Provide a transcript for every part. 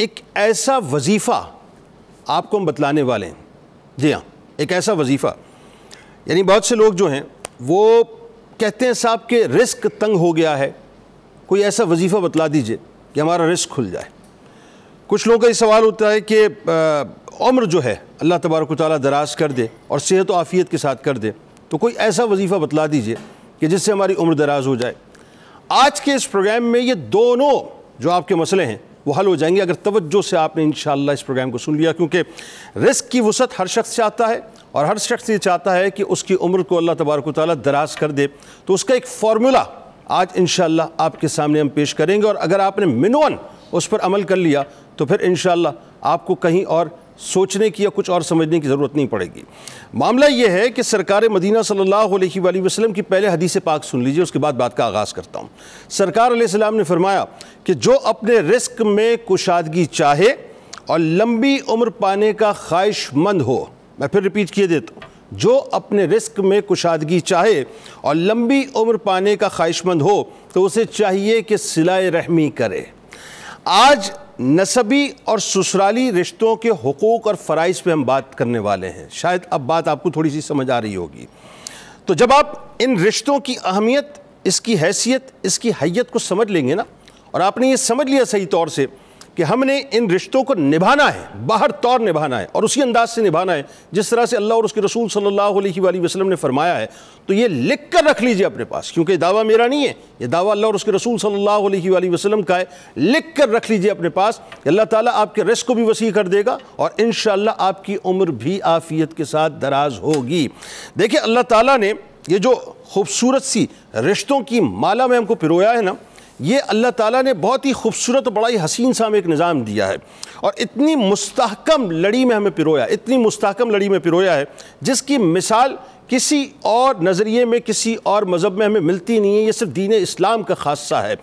एक ऐसा वजीफ़ा आपको हम बतलाने वाले हैं जी हाँ एक ऐसा वजीफ़ा यानी बहुत से लोग जो हैं वो कहते हैं साहब के रिस्क तंग हो गया है कोई ऐसा वजीफ़ा बतला दीजिए कि हमारा रिस्क खुल जाए कुछ लोगों का ये सवाल होता है कि उम्र जो है अल्लाह तबारक ताली दराज कर दे और सेहत व आफ़ियत के साथ कर दे तो कोई ऐसा वजीफ़ा बतला दीजिए कि जिससे हमारी उम्र दराज हो जाए आज के इस प्रोग्राम में ये दोनों जो आपके मसले हैं वो हल हो जाएंगे अगर तवज्जो से आपने इन इस प्रोग्राम को सुन लिया क्योंकि रिस्क की वसत हर शख्स चाहता है और हर शख्स ये चाहता है कि उसकी उम्र को अल्लाह तबारक ताली दराज कर दे तो उसका एक फार्मूला आज इन आपके सामने हम पेश करेंगे और अगर आपने मिनवन उस पर अमल कर लिया तो फिर इन आपको कहीं और सोचने की या कुछ और समझने की ज़रूरत नहीं पड़ेगी मामला यह है कि सरकार मदीना सल्लल्लाहु अलैहि वसल्लम की पहले हदीस पाक सुन लीजिए उसके बाद बात का आगाज़ करता हूँ सरकार सलाम ने फरमाया कि जो अपने रिस्क में कुशादगी चाहे और लंबी उम्र पाने का ख्वाहिशमंद हो मैं फिर रिपीट किए देता हूँ जो अपने रिस्क में कुशादगी चाहे और लंबी उम्र पाने का ख्वाहिशमंद हो तो उसे चाहिए कि सिलाए रहमी करे आज नसबी और ससुराली रिश्तों के हकूक़ और फ़राइज़ पे हम बात करने वाले हैं शायद अब बात आपको थोड़ी सी समझ आ रही होगी तो जब आप इन रिश्तों की अहमियत इसकी हैसियत इसकी हैत को समझ लेंगे ना और आपने ये समझ लिया सही तौर से कि हमने इन रिश्तों को निभाना है बाहर तौर निभाना है और उसी अंदाज से निभाना है जिस तरह से अल्लाह और उसके रसूल सल्लल्लाहु अलैहि वसल्लम ने फरमाया है तो ये लिख कर रख लीजिए अपने पास क्योंकि दावा मेरा नहीं है ये दावा अल्लाह और उसके रसूल सल्लल्लाहु अलैहि वसल्लम का है लिख कर रख लीजिए अपने पास अल्लाह ताला आपके रिस्क को भी वसी कर देगा और इन आपकी उम्र भी आफियत के साथ दराज होगी देखिए अल्लाह ताला ने ये जो खूबसूरत सी रिश्तों की माला में हमको पिरोया है ना ये अल्लाह ताला ने बहुत ही खूबसूरत बड़ा ही हसीन सा हमें एक निज़ाम दिया है और इतनी मुस्तकम लड़ी में हमें पिरोया इतनी मुस्तकम लड़ी में पिरोया है जिसकी मिसाल किसी और नज़रिए में किसी और मज़हब में हमें मिलती नहीं है ये सिर्फ दीन इस्लाम का खासा है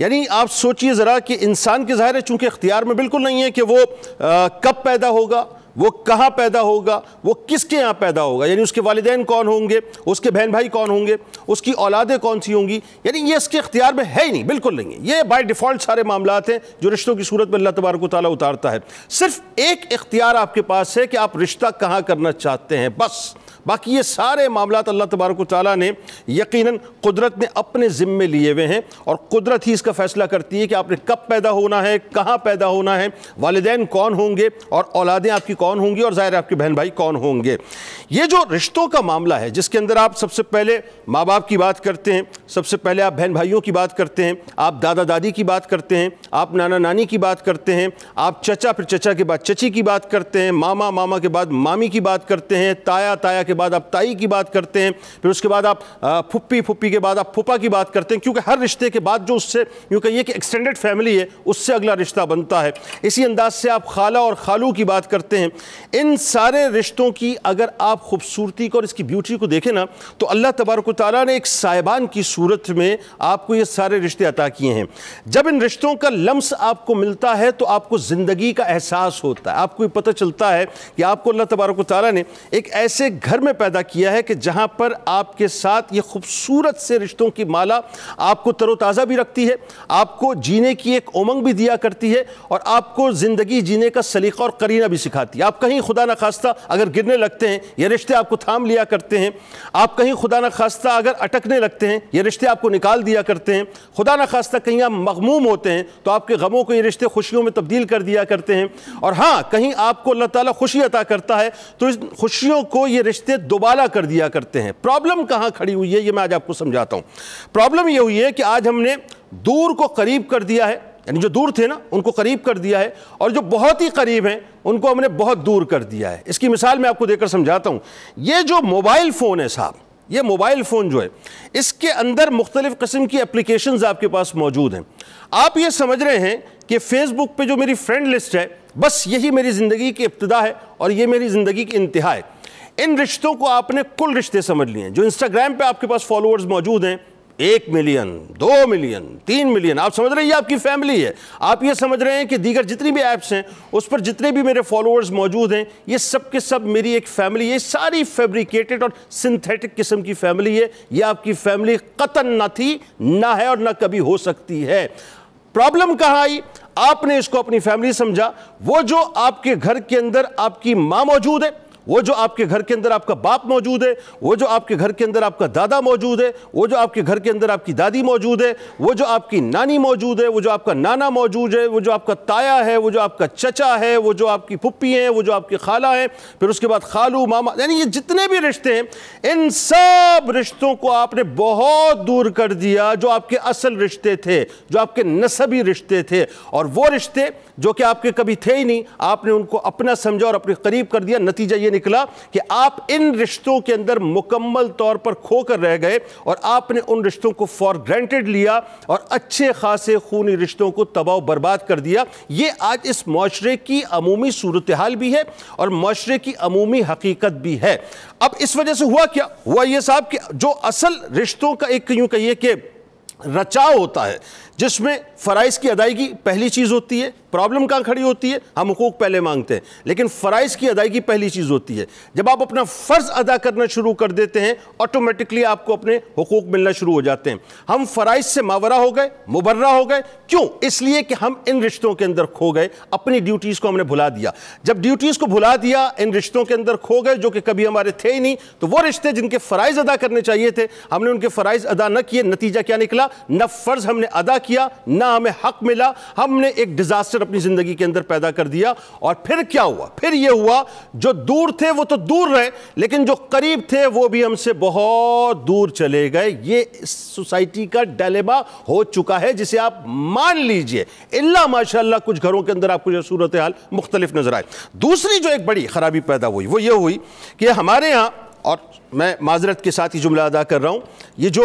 यानी आप सोचिए ज़रा कि इंसान के ज़ाहिर है चूँकि इख्तियार में बिल्कुल नहीं है कि वो आ, कब पैदा होगा वो कहाँ पैदा होगा वो किसके यहाँ पैदा होगा यानी उसके वालदेन कौन होंगे उसके बहन भाई कौन होंगे उसकी औलादें कौन सी होंगी यानी ये इसके अख्तियार में है ही नहीं बिल्कुल नहीं है ये बाई डिफ़ॉल्ट सारे मामला हैं जो रिश्तों की सूरत में अल्लाह तबारक ताली उतारता है सिर्फ एक इख्तियार आपके पास है कि आप रिश्ता कहाँ करना चाहते हैं बस बाकी ये सारे मामला अल्लाह तबारक ताली ने यकीन कुदरत ने अपने ज़िम्मे लिए हुए हैं और कुदरत ही इसका फ़ैसला करती है कि आपने कब पैदा होना है कहाँ पैदा होना है वालदेन कौन होंगे और औलादें आपकी कौन होंगी और ज़ाहिर आपके बहन भाई कौन होंगे ये जो रिश्तों का मामला है जिसके अंदर आप सबसे पहले माँ बाप की बात करते हैं सबसे पहले आप बहन भाइयों की बात करते हैं आप दादा दादी की बात करते हैं आप नाना नानी की बात करते हैं आप चचा फिर चचा के बाद चची की बात करते हैं मामा मामा के बाद मामी की बात करते हैं ताया ताया के बाद आप ताई की बात करते हैं फिर उसके बाद आप फुप्पी फुप्पी के बाद आप फुपा की बात करते हैं क्योंकि हर रिश्ते के बाद जो उससे यूँ कहिए कि एक्सटेंडेड फैमिली है उससे अगला रिश्ता बनता है इसी अंदाज से आप खाला और खालू की बात करते हैं इन सारे रिश्तों की अगर आप खूबसूरती को और इसकी ब्यूटी को देखें ना तो अल्लाह तबारक ताली ने एक साहिबान की सूरत में आपको ये सारे रिश्ते अता किए हैं जब इन रिश्तों का लम्स आपको मिलता है तो आपको ज़िंदगी का एहसास होता है आपको पता चलता है कि आपको अल्लाह तबारक ताली ने एक ऐसे घर में पैदा किया है कि जहाँ पर आपके साथ ये खूबसूरत से रिश्तों की माला आपको तरोताज़ा भी रखती है आपको जीने की एक उमंग भी दिया करती है और आपको ज़िंदगी जीने का सलीका और करीना भी सिखाती है आप कहीं खुदा न खास्ता अगर गिरने लगते हैं ये रिश्ते आपको थाम लिया करते हैं आप कहीं खुदा न खास्ता अगर अटकने लगते हैं ये रिश्ते आपको निकाल दिया करते हैं खुदा न खास्ता कहीं आप मखमूम होते हैं तो आपके गमों को ये रिश्ते खुशियों में तब्दील कर दिया करते हैं और हाँ कहीं आपको अल्लाह ताली खुशी अता करता है तो इन खुशियों को ये रिश्ते रिश्ते दोबारा कर दिया करते हैं प्रॉब्लम कहाँ खड़ी हुई है ये मैं आज आपको समझाता हूँ प्रॉब्लम ये हुई है कि आज हमने दूर को करीब कर दिया है यानी जो दूर थे ना उनको करीब कर दिया है और जो बहुत ही करीब हैं उनको हमने बहुत दूर कर दिया है इसकी मिसाल मैं आपको देकर समझाता हूँ ये जो मोबाइल फ़ोन है साहब ये मोबाइल फ़ोन जो है इसके अंदर मुख्तलिफ़ किस्म की एप्लीकेशन आपके पास मौजूद हैं आप ये समझ रहे हैं कि फ़ेसबुक पर जो मेरी फ्रेंड लिस्ट है बस यही मेरी ज़िंदगी की इब्तदा है और ये मेरी ज़िंदगी की इंतहा है इन रिश्तों को आपने कुल रिश्ते समझ लिए हैं जो इंस्टाग्राम पे आपके पास फॉलोअर्स मौजूद हैं एक मिलियन दो मिलियन तीन मिलियन आप समझ रहे हैं ये आपकी फैमिली है आप ये समझ रहे हैं कि दीगर जितनी भी ऐप्स हैं उस पर जितने भी मेरे फॉलोअर्स मौजूद हैं ये सब के सब मेरी एक फैमिली है सारी फैब्रिकेटेड और सिंथेटिक किस्म की फैमिली है ये आपकी फैमिली कतन ना थी ना है और ना कभी हो सकती है प्रॉब्लम कहाँ आई आपने इसको अपनी फैमिली समझा वो जो आपके घर के अंदर आपकी माँ मौजूद है वो जो आपके घर के अंदर आपका बाप मौजूद है वो जो आपके घर के अंदर आपका दादा मौजूद है वो जो आपके घर के अंदर आपकी दादी मौजूद है वो जो आपकी नानी मौजूद है वो जो आपका नाना मौजूद है वो जो आपका ताया है वो जो आपका चचा है वो जो आपकी पुप्पी हैं वो जो आपकी खाला हैं फिर उसके बाद खालू मामा यानी ये जितने भी रिश्ते हैं इन सब रिश्तों को आपने बहुत दूर कर दिया जो आपके असल रिश्ते थे जो आपके नसबी रिश्ते थे और वो रिश्ते जो कि आपके कभी थे ही नहीं आपने उनको अपना समझा और अपने करीब कर दिया नतीजा ये निकला कि आप इन रिश्तों के अंदर मुकम्मल तौर पर खो कर रह गए और आपने उन रिश्तों को फॉर ग्रांटेड लिया और अच्छे खासे खूनी रिश्तों को तबाह बर्बाद कर दिया ये आज इस माशरे की अमूमी सूरत हाल भी है और माशरे की अमूमी हकीकत भी है अब इस वजह से हुआ क्या हुआ ये साहब कि जो असल रिश्तों का एक यूँ कहिए कि रचाव होता है जिसमें फ़राइज़ की अदायगी पहली चीज़ होती है प्रॉब्लम कहाँ खड़ी होती है हम हकूक पहले मांगते हैं लेकिन फ़राइज़ की अदायगी पहली चीज़ होती है जब आप अपना फ़र्ज़ अदा करना शुरू कर देते हैं ऑटोमेटिकली आपको अपने हकूक मिलना शुरू हो जाते हैं हम फ़राइज़ से मावरा हो गए मुबर्रा हो गए क्यों इसलिए कि हम इन रिश्तों के अंदर खो गए अपनी ड्यूटीज़ को हमने भुला दिया जब ड्यूटीज़ को भुला दिया इन रिश्तों के अंदर खो गए जो कि कभी हमारे थे ही नहीं तो वो रिश्ते जिनके फ़राइज़ अदा करने चाहिए थे हमने उनके फ़राइज़ अदा न किए नतीजा क्या निकला न फ़र्ज़ हमने अदा किया किया ना हमें हक मिला हमने एक डिजास्टर अपनी जिंदगी के अंदर पैदा कर दिया और फिर क्या हुआ फिर यह हुआ जो दूर थे वो तो दूर रहे लेकिन जो करीब थे वो भी हमसे बहुत दूर चले गए ये सोसाइटी का डलेबा हो चुका है जिसे आप मान लीजिए इला माशा कुछ घरों के अंदर आपको सूरत हाल मुख्तलिफ नजर आए दूसरी जो एक बड़ी खराबी पैदा हुई वो ये हुई कि हमारे यहाँ और मैं माजरत के साथ ही जुमला अदा कर रहा हूँ ये जो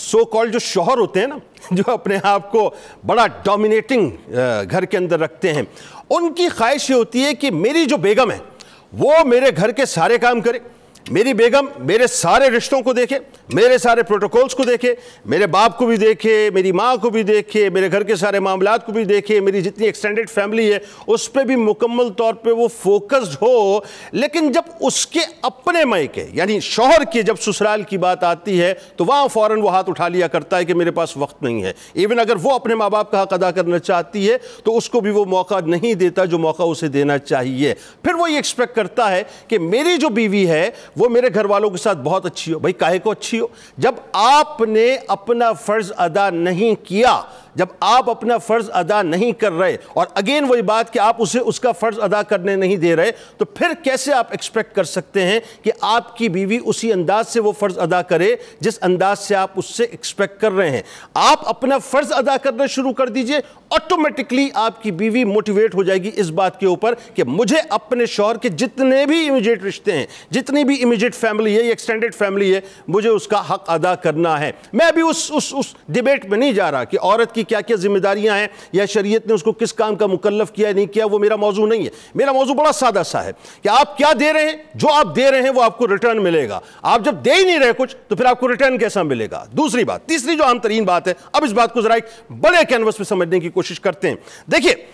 सो कॉल्ड जो शोहर होते हैं ना जो अपने आप को बड़ा डोमिनेटिंग घर के अंदर रखते हैं उनकी ख्वाहिश ये होती है कि मेरी जो बेगम है वो मेरे घर के सारे काम करे मेरी बेगम मेरे सारे रिश्तों को देखे मेरे सारे प्रोटोकॉल्स को देखे मेरे बाप को भी देखे मेरी माँ को भी देखे मेरे घर के सारे मामला को भी देखे मेरी जितनी एक्सटेंडेड फैमिली है उस पर भी मुकम्मल तौर पे वो फोकस्ड हो लेकिन जब उसके अपने के यानी शोहर के जब ससुराल की बात आती है तो वहाँ फ़ौर वो हाथ उठा लिया करता है कि मेरे पास वक्त नहीं है इवन अगर वो अपने माँ बाप का हक अदा करना चाहती है तो उसको भी वो मौका नहीं देता जो मौका उसे देना चाहिए फिर वो ये एक्सपेक्ट करता है कि मेरी जो बीवी है वो मेरे घर वालों के साथ बहुत अच्छी हो भाई काहे को अच्छी हो जब आपने अपना फ़र्ज़ अदा नहीं किया जब आप अपना फ़र्ज़ अदा नहीं कर रहे और अगेन वही बात कि आप उसे उसका फ़र्ज़ अदा करने नहीं दे रहे तो फिर कैसे आप एक्सपेक्ट कर सकते हैं कि आपकी बीवी उसी अंदाज से वो फ़र्ज़ अदा करे जिस अंदाज से आप उससे एक्सपेक्ट कर रहे हैं आप अपना फ़र्ज़ अदा करना शुरू कर दीजिए ऑटोमेटिकली आपकी बीवी मोटिवेट हो जाएगी इस बात के ऊपर कि मुझे अपने शौहर के जितने भी इमीजिएट रिश्ते हैं जितनी भी इमीजिएट फैमिली है एक्सटेंडेड फैमिली है मुझे उसका हक अदा करना है मैं अभी उस उस उस डिबेट में नहीं जा रहा कि औरत की क्या क्या जिम्मेदारियां हैं या शरीयत ने उसको किस काम का मुकलफ किया नहीं किया वो मेरा मौजू नहीं है मेरा मौजू बड़ा सादा सा है कि आप क्या दे रहे हैं जो आप दे रहे हैं वो आपको रिटर्न मिलेगा आप जब दे ही नहीं रहे कुछ तो फिर आपको रिटर्न कैसा मिलेगा दूसरी बात तीसरी जो आम तरीन बात है अब इस बात को जरा एक बड़े कैनवस में समझने की कोशिश करते हैं देखिए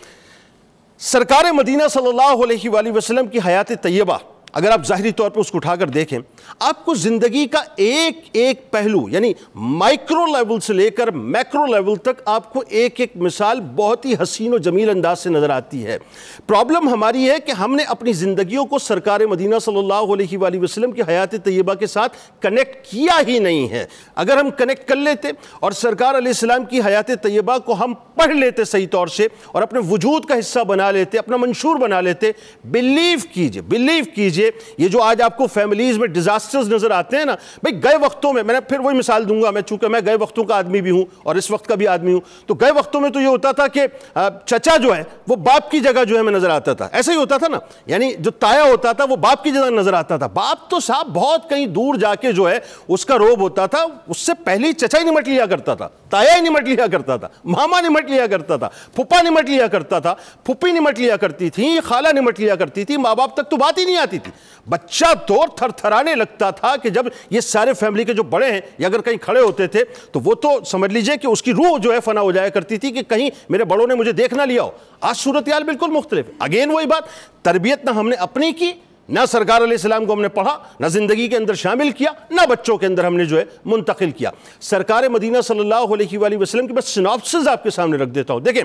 सरकार मदीना सल्लल्लाहु अलैहि वसल्लम की हयात तैयबा अगर आप ज़ाहरी तौर पर उसको उठाकर देखें आपको ज़िंदगी का एक एक पहलू यानी माइक्रो लेवल से लेकर मैक्रो लेवल तक आपको एक एक मिसाल बहुत ही हसीन और जमील अंदाज से नज़र आती है प्रॉब्लम हमारी है कि हमने अपनी ज़िंदगियों को सरकार मदीना सल्लल्लाहु अलैहि वसल्लम की हयात तय्यबा के साथ कनेक्ट किया ही नहीं है अगर हम कनेक्ट कर लेते और सरकार आसमाम की हयात तय्यबा को हम पढ़ लेते सही तौर से और अपने वजूद का हिस्सा बना लेते अपना मंशूर बना लेते बिलीव कीजिए बिलीव कीजिए लीजिए ये जो आज आपको फैमिलीज में डिजास्टर्स नजर आते हैं ना भाई गए वक्तों में मैंने फिर वही मिसाल दूंगा मैं चूंकि मैं गए वक्तों का आदमी भी हूं और इस वक्त का भी आदमी हूं तो गए वक्तों में तो ये होता था कि चचा जो है वो बाप की जगह जो है मैं नजर आता था ऐसा ही होता था ना यानी जो ताया होता था वो बाप की जगह नजर आता था बाप तो साहब बहुत कहीं दूर जाके जो है उसका रोब होता था उससे पहले ही चचा ही निमट लिया करता था ताया ही निमट लिया करता था मामा निमट लिया करता था फुपा निमट लिया करता था फुपी निमट लिया करती थी खाला निमट लिया करती थी माँ बाप तक तो बात ही नहीं आती थी बच्चा तो थरथराने लगता था कि जब ये सारे फैमिली के जो बड़े हैं ये अगर कहीं खड़े होते थे तो वो तो समझ लीजिए कि उसकी रूह जो है फना हो जाया करती थी कि कहीं मेरे बड़ों ने मुझे देख ना लिया हो आज सूरत याल बिल्कुल मुख्तलिफ अगेन वही बात तरबियत ना हमने अपनी की ना सरकार आसमाम को हमने पढ़ा ना ज़िंदगी के अंदर शामिल किया ना बच्चों के अंदर हमने जो है मुंतकिल किया सरकार मदीना सल्लल्लाहु अलैहि वसल्लम की बस सिनॉप्सिस आपके सामने रख देता हूँ देखें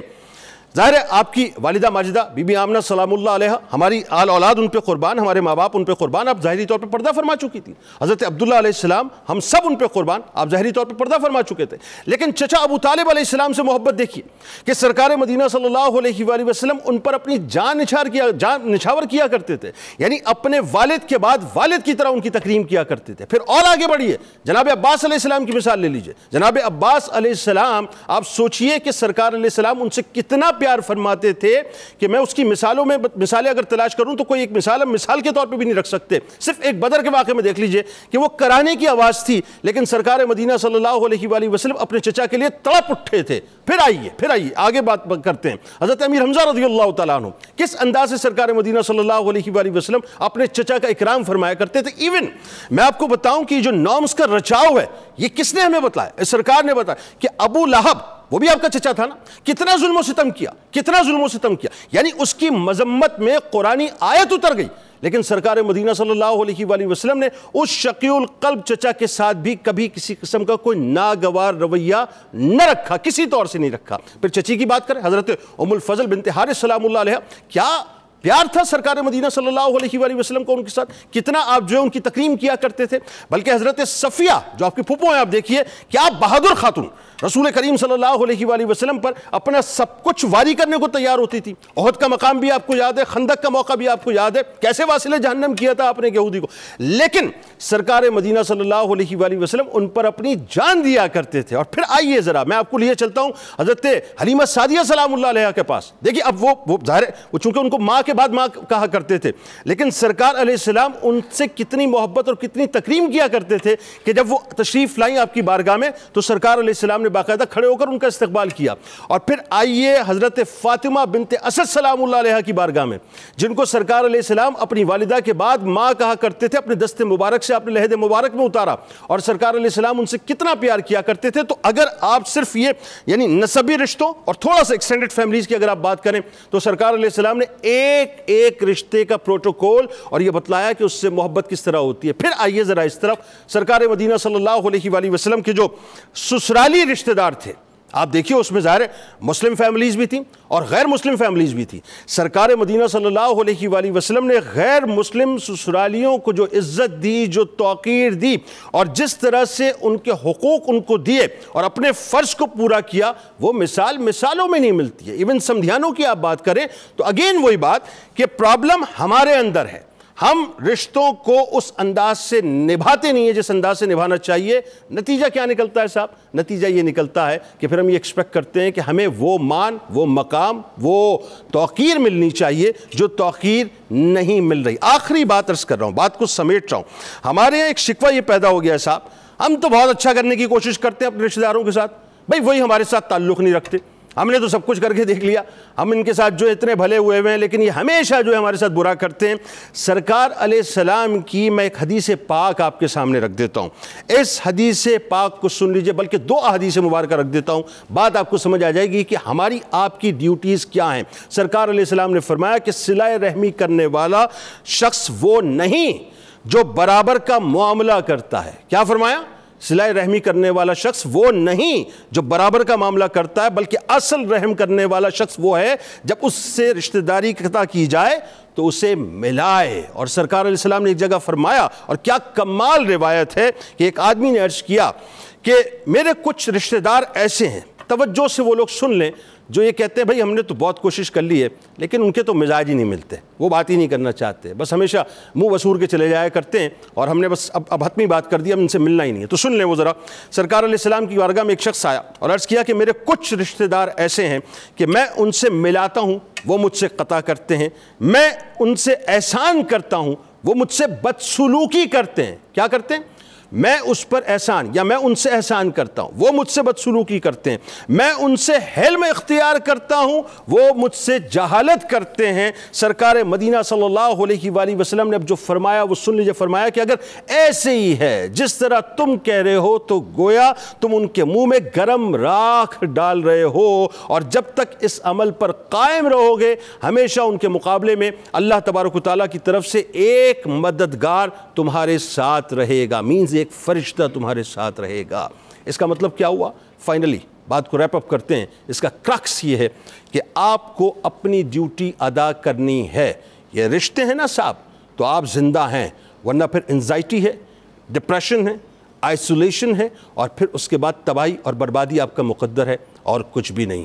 ज़ाहिर है आपकी वालिदा माजिदा बीबी आमना सलामुल्ला हमारी आल औलाद उन पर क़ुरबान हमारे माँ बाप उन पर क़ुरबान आप ज़ाहरी तौर पर पर्दा फरमा चुकी थी हज़रत अब्दुल्ला हम सब उन पर क़ुरबान आप ज़ाहरी तौर पर पर्दा फरमा चुके थे लेकिन चचा अबू तालिब से मोहब्बत देखिए कि सरकार मदीना सल्ला वसलम उन पर अपनी जान निछार किया जान निछावर किया करते थे यानी अपने वालद के बाद वालद की तरह उनकी तक्रीम किया करते थे फिर और आगे बढ़िए जनाब अब्बास की मिसाल ले लीजिए जनाब अब्बास आप सोचिए कि सरकार उनसे कितना प्यार फरमाते थे कि मैं उसकी मिसालों में मिसालें अगर तलाश करूँ तो कोई एक मिसाल हम मिसाल के तौर पर भी नहीं रख सकते सिर्फ एक बदर के वाक़े में देख लीजिए कि वो कराने की आवाज़ थी लेकिन सरकार मदीना सल्ला वसलम अपने चचा के लिए तड़प उठे थे फिर आइए फिर आइए आगे बात करते हैं हज़रत अमीर हमजा रजी अल्लाह तु किस अंदाज से सरकार मदीना सल्ला वसलम अपने चचा का इकराम फरमाया करते थे इवन मैं आपको बताऊँ कि जो नॉम्स का रचाव है ये किसने हमें बताया सरकार ने बताया कि अबू लहब वो भी आपका चचा था ना कितना जुल्म सितम किया कितना जुल्म सितम किया यानी उसकी मजम्मत में कुरानी आयत उतर गई लेकिन सरकार मदीना सल्लल्लाहु अलैहि वसल्लम ने उस शकील कल्ब चचा के साथ भी कभी किसी किस्म का कोई नागवार रवैया न रखा किसी तौर से नहीं रखा फिर चची की बात करें हज़रत उमुल फजल बिनते हारिस सलाम क्या प्यार था सरकार मदीना सल्लल्लाहु अलैहि वसल्लम को उनके साथ कितना आप जो है उनकी तकरीम किया करते थे बल्कि हज़रत सफ़िया जो आपकी पुपों हैं आप देखिए क्या बहादुर खातून रसूल करीम सल्लल्लाहु अलैहि वसल्लम पर अपना सब कुछ वारी करने को तैयार होती थी अहद का मकाम भी आपको याद है खंदक का मौका भी आपको याद है कैसे वासिल जहन्नम किया था आपने यहूदी को लेकिन सरकार मदीना सल्लल्लाहु अलैहि वसल्लम उन पर अपनी जान दिया करते थे और फिर आइए ज़रा मैं आपको लिए चलता हूँ हज़रत हलीमत सादिया सलाम के पास देखिए अब वो वो ज़ाहिर वो चूँकि उनको माँ के बाद माँ कहा करते थे लेकिन सरकार आसमाम उनसे कितनी मोहब्बत और कितनी तकरीम किया करते थे कि जब वो तशरीफ़ लाई आपकी बारगाह में तो सरकार आसमाम ने बाकायदा खड़े होकर उनका इस्तबाल किया और फिर आइए हज़रत फ़ातिमा बिनत असद सलाम की बारगाह में जिनको सरकार आसमाम अपनी वालदा के बाद माँ कहा करते थे अपने दस्ते मुबारक से अपने लहदे मुबारक में उतारा और सरकार आसमाम उनसे कितना प्यार किया करते थे तो अगर आप सिर्फ ये यानी नसबी रिश्तों और थोड़ा सा एक्सटेंडेड फैमिलीज़ की अगर आप बात करें तो सरकार आसमाम ने एक एक एक रिश्ते का प्रोटोकॉल और यह बतलाया कि उससे मोहब्बत किस तरह होती है फिर आइए ज़रा इस तरफ सरकार मदीना सल्लल्लाहु अलैहि वसल्लम के जो ससुराली रिश्तेदार थे आप देखिए उसमें ज़ाहिर मुस्लिम फैमिलीज़ भी थी और गैर मुस्लिम फैमिलीज़ भी थी सरकार मदीना सल्लल्लाहु अलैहि वसल्लम ने गैर मुस्लिम ससुरालियों को जो इज़्ज़त दी जो तोर दी और जिस तरह से उनके हकूक़ उनको दिए और अपने फ़र्ज़ को पूरा किया वो मिसाल मिसालों में नहीं मिलती है इवन समझानों की आप बात करें तो अगेन वही बात कि प्रॉब्लम हमारे अंदर है हम रिश्तों को उस अंदाज से निभाते नहीं है जिस अंदाज से निभाना चाहिए नतीजा क्या निकलता है साहब नतीजा ये निकलता है कि फिर हम ये एक्सपेक्ट करते हैं कि हमें वो मान वो मकाम वो तोकीर मिलनी चाहिए जो तोकीर नहीं मिल रही आखिरी बात अर्ज कर रहा हूँ बात को समेट रहा हूँ हमारे यहाँ एक शिकवा ये पैदा हो गया है साहब हम तो बहुत अच्छा करने की कोशिश करते हैं अपने रिश्तेदारों के साथ भाई वही हमारे साथ ताल्लुक़ नहीं रखते हमने तो सब कुछ करके देख लिया हम इनके साथ जो इतने भले हुए हुए हैं लेकिन ये हमेशा जो है हमारे साथ बुरा करते हैं सरकार सलाम की मैं एक हदीस पाक आपके सामने रख देता हूँ इस हदीस पाक को सुन लीजिए बल्कि दो हदीस मुबारक रख देता हूँ बात आपको समझ आ जाएगी कि हमारी आपकी ड्यूटीज़ क्या हैं सरकार सलाम ने फरमाया कि सिलाए रहमी करने वाला शख्स वो नहीं जो बराबर का मामला करता है क्या फरमाया सिलाई रहमी करने वाला शख्स वो नहीं जो बराबर का मामला करता है बल्कि असल रहम करने वाला शख्स वो है जब उससे रिश्तेदारी कथा की जाए तो उसे मिलाए और सरकार सलाम ने एक जगह फरमाया और क्या कमाल रिवायत है कि एक आदमी ने अर्ज किया कि मेरे कुछ रिश्तेदार ऐसे हैं तवज्जो से वो लोग सुन लें जो ये कहते हैं भाई हमने तो बहुत कोशिश कर ली है लेकिन उनके तो मिजाज ही नहीं मिलते वो बात ही नहीं करना चाहते बस हमेशा मुंह वसूर के चले जाया करते हैं और हमने बस अब अब हतमी बात कर दी अब इनसे मिलना ही नहीं है तो सुन लें वो ज़रा सरकार सलाम की वारगा में एक शख्स आया और अर्ज़ किया कि मेरे कुछ रिश्तेदार ऐसे हैं कि मैं उनसे मिलाता हूँ वो मुझसे कता करते हैं मैं उनसे एहसान करता हूँ वो मुझसे बदसलूकी करते हैं क्या करते हैं मैं उस पर एहसान या मैं उनसे एहसान करता हूँ वो मुझसे बदसलूकी करते हैं मैं उनसे हेलम इख्तियार करता हूँ वो मुझसे जहालत करते हैं सरकार मदीना सल्लल्लाहु अलैहि ने अब जो फरमाया वो सुन लीजिए फरमाया कि अगर ऐसे ही है जिस तरह तुम कह रहे हो तो गोया तुम उनके मुंह में गर्म राख डाल रहे हो और जब तक इस अमल पर कायम रहोगे हमेशा उनके मुकाबले में अल्लाह तबारक ताली की तरफ से एक मददगार तुम्हारे साथ रहेगा मीन्स एक फरिश्ता तुम्हारे साथ रहेगा इसका मतलब क्या हुआ फाइनली बात को रैप अप करते हैं इसका क्रक्स ये है कि आपको अपनी ड्यूटी अदा करनी है ये रिश्ते हैं ना साहब तो आप जिंदा हैं वरना फिर एनजाइटी है डिप्रेशन है आइसोलेशन है और फिर उसके बाद तबाही और बर्बादी आपका मुकद्दर है और कुछ भी नहीं